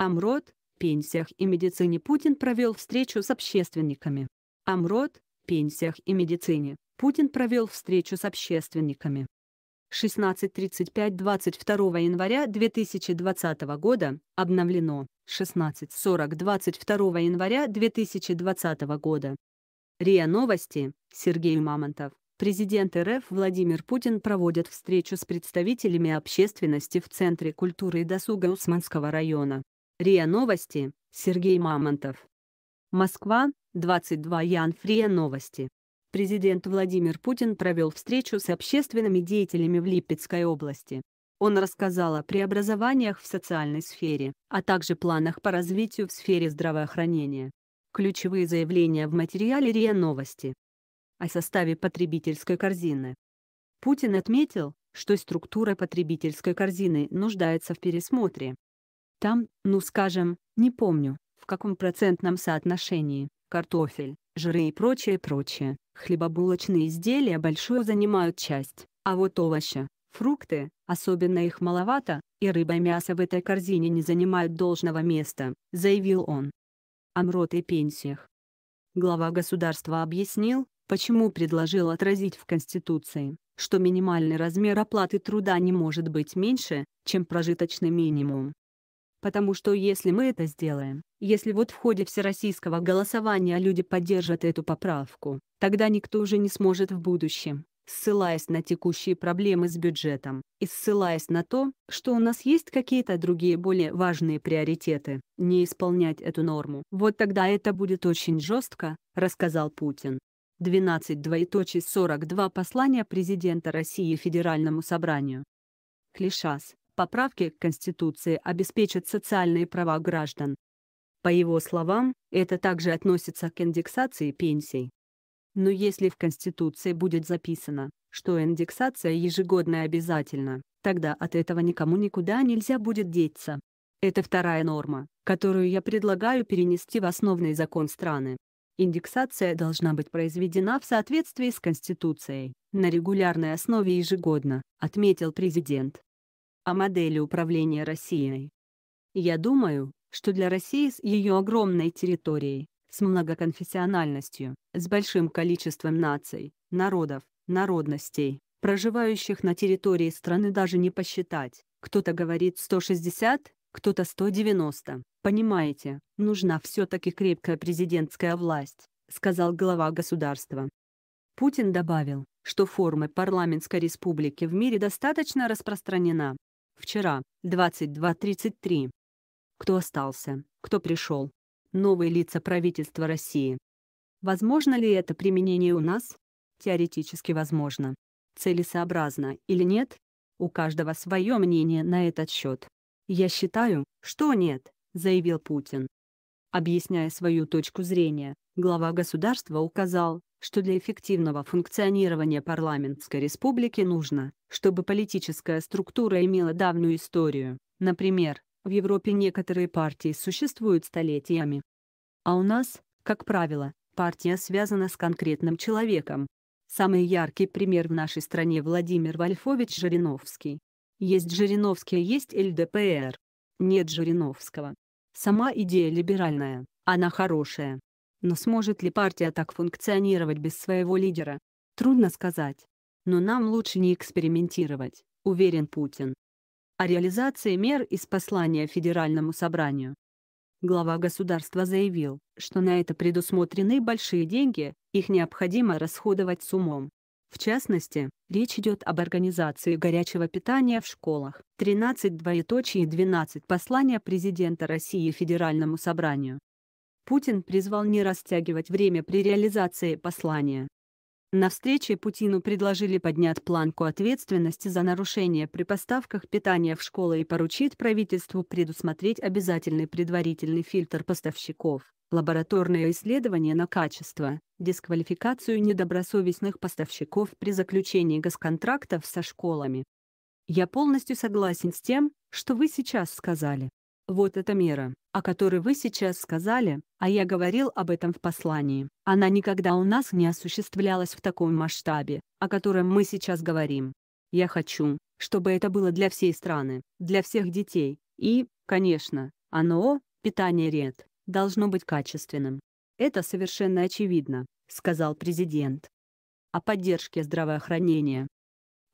Амрот, пенсиях и медицине Путин провел встречу с общественниками. Амрот, пенсиях и медицине Путин провел встречу с общественниками. 16.35-22 января 2020 года, обновлено, 16.40-22 января 2020 года. РИА Новости, Сергей Мамонтов. Президент РФ Владимир Путин проводит встречу с представителями общественности в Центре культуры и досуга Усманского района. РИА Новости, Сергей Мамонтов. Москва, 22 января Новости. Президент Владимир Путин провел встречу с общественными деятелями в Липецкой области. Он рассказал о преобразованиях в социальной сфере, а также планах по развитию в сфере здравоохранения. Ключевые заявления в материале РИА Новости. О составе потребительской корзины. Путин отметил, что структура потребительской корзины нуждается в пересмотре, там, ну скажем, не помню, в каком процентном соотношении, картофель, жиры и прочее прочее, хлебобулочные изделия большую занимают часть, а вот овощи, фрукты, особенно их маловато, и рыба и мясо в этой корзине не занимают должного места, заявил он. Амрот и пенсиях. Глава государства объяснил, почему предложил отразить в Конституции, что минимальный размер оплаты труда не может быть меньше, чем прожиточный минимум, Потому что если мы это сделаем, если вот в ходе всероссийского голосования люди поддержат эту поправку, тогда никто уже не сможет в будущем, ссылаясь на текущие проблемы с бюджетом и ссылаясь на то, что у нас есть какие-то другие более важные приоритеты, не исполнять эту норму. Вот тогда это будет очень жестко, рассказал Путин. 12 двоеточие послания президента России Федеральному собранию. Клишас, Поправки к Конституции обеспечат социальные права граждан. По его словам, это также относится к индексации пенсий. Но если в Конституции будет записано, что индексация ежегодная обязательна, тогда от этого никому никуда нельзя будет деться. Это вторая норма, которую я предлагаю перенести в основный закон страны. Индексация должна быть произведена в соответствии с Конституцией, на регулярной основе ежегодно, отметил президент о модели управления Россией. Я думаю, что для России с ее огромной территорией, с многоконфессиональностью, с большим количеством наций, народов, народностей, проживающих на территории страны даже не посчитать. Кто-то говорит 160, кто-то 190. Понимаете, нужна все-таки крепкая президентская власть, сказал глава государства. Путин добавил, что форма парламентской республики в мире достаточно распространена, Вчера, 22.33. Кто остался? Кто пришел? Новые лица правительства России. Возможно ли это применение у нас? Теоретически возможно. Целесообразно или нет? У каждого свое мнение на этот счет. «Я считаю, что нет», — заявил Путин. Объясняя свою точку зрения, глава государства указал, что для эффективного функционирования парламентской республики нужно, чтобы политическая структура имела давнюю историю. Например, в Европе некоторые партии существуют столетиями. А у нас, как правило, партия связана с конкретным человеком. Самый яркий пример в нашей стране Владимир Вольфович Жириновский. Есть Жириновский, есть ЛДПР. Нет Жириновского. Сама идея либеральная, она хорошая, но сможет ли партия так функционировать без своего лидера? Трудно сказать. Но нам лучше не экспериментировать, уверен Путин. О реализации мер из послания Федеральному собранию. Глава государства заявил, что на это предусмотрены большие деньги, их необходимо расходовать с умом. В частности, речь идет об организации горячего питания в школах. 13 двоеточие 12 послания президента России Федеральному собранию. Путин призвал не растягивать время при реализации послания. На встрече Путину предложили поднять планку ответственности за нарушения при поставках питания в школы и поручить правительству предусмотреть обязательный предварительный фильтр поставщиков, лабораторное исследование на качество, дисквалификацию недобросовестных поставщиков при заключении госконтрактов со школами. Я полностью согласен с тем, что вы сейчас сказали. Вот эта мера, о которой вы сейчас сказали, а я говорил об этом в послании, она никогда у нас не осуществлялась в таком масштабе, о котором мы сейчас говорим. Я хочу, чтобы это было для всей страны, для всех детей, и, конечно, оно, питание ред, должно быть качественным. Это совершенно очевидно, сказал президент. О поддержке здравоохранения.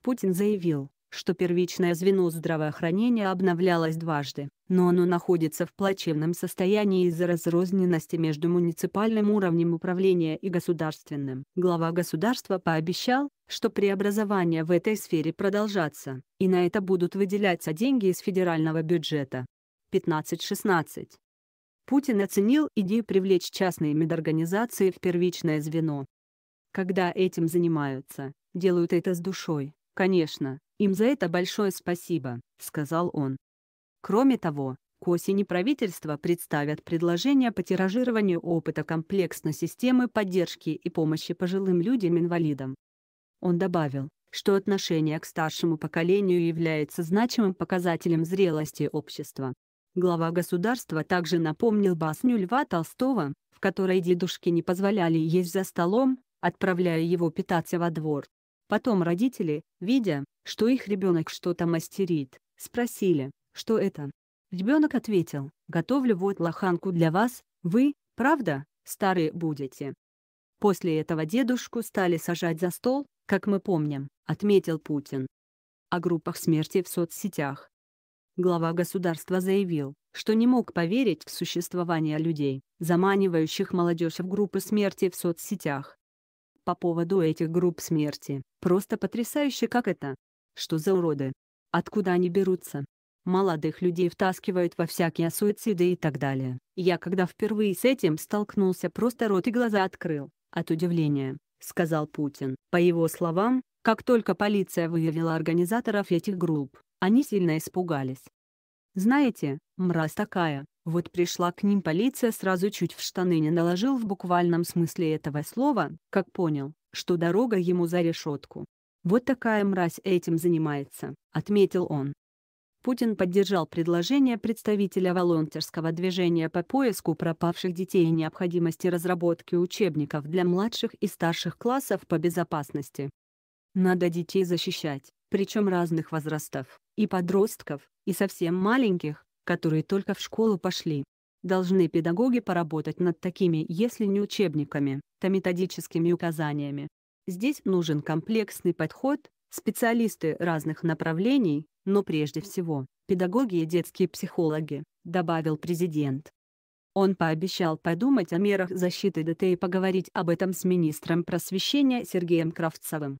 Путин заявил, что первичное звено здравоохранения обновлялось дважды, но оно находится в плачевном состоянии из-за разрозненности между муниципальным уровнем управления и государственным. Глава государства пообещал, что преобразования в этой сфере продолжатся, и на это будут выделяться деньги из федерального бюджета. 15-16. Путин оценил идею привлечь частные медорганизации в первичное звено. Когда этим занимаются, делают это с душой, конечно, «Им за это большое спасибо», — сказал он. Кроме того, к осени правительства представят предложение по тиражированию опыта комплексной системы поддержки и помощи пожилым людям-инвалидам. Он добавил, что отношение к старшему поколению является значимым показателем зрелости общества. Глава государства также напомнил басню Льва Толстого, в которой дедушки не позволяли есть за столом, отправляя его питаться во двор. Потом родители, видя, что их ребенок что-то мастерит, спросили, что это. Ребенок ответил, готовлю вот лоханку для вас, вы, правда, старые будете. После этого дедушку стали сажать за стол, как мы помним, отметил Путин. О группах смерти в соцсетях. Глава государства заявил, что не мог поверить в существование людей, заманивающих молодежь в группы смерти в соцсетях. По поводу этих групп смерти, просто потрясающе как это, что за уроды? Откуда они берутся? Молодых людей втаскивают во всякие суициды и так далее. Я когда впервые с этим столкнулся просто рот и глаза открыл, от удивления, сказал Путин. По его словам, как только полиция выявила организаторов этих групп, они сильно испугались. Знаете, мразь такая, вот пришла к ним полиция сразу чуть в штаны не наложил в буквальном смысле этого слова, как понял, что дорога ему за решетку. «Вот такая мразь этим занимается», — отметил он. Путин поддержал предложение представителя волонтерского движения по поиску пропавших детей и необходимости разработки учебников для младших и старших классов по безопасности. Надо детей защищать, причем разных возрастов, и подростков, и совсем маленьких, которые только в школу пошли. Должны педагоги поработать над такими, если не учебниками, то методическими указаниями, Здесь нужен комплексный подход, специалисты разных направлений, но прежде всего педагоги и детские психологи, добавил президент. Он пообещал подумать о мерах защиты ДТ и поговорить об этом с министром просвещения Сергеем Кравцовым.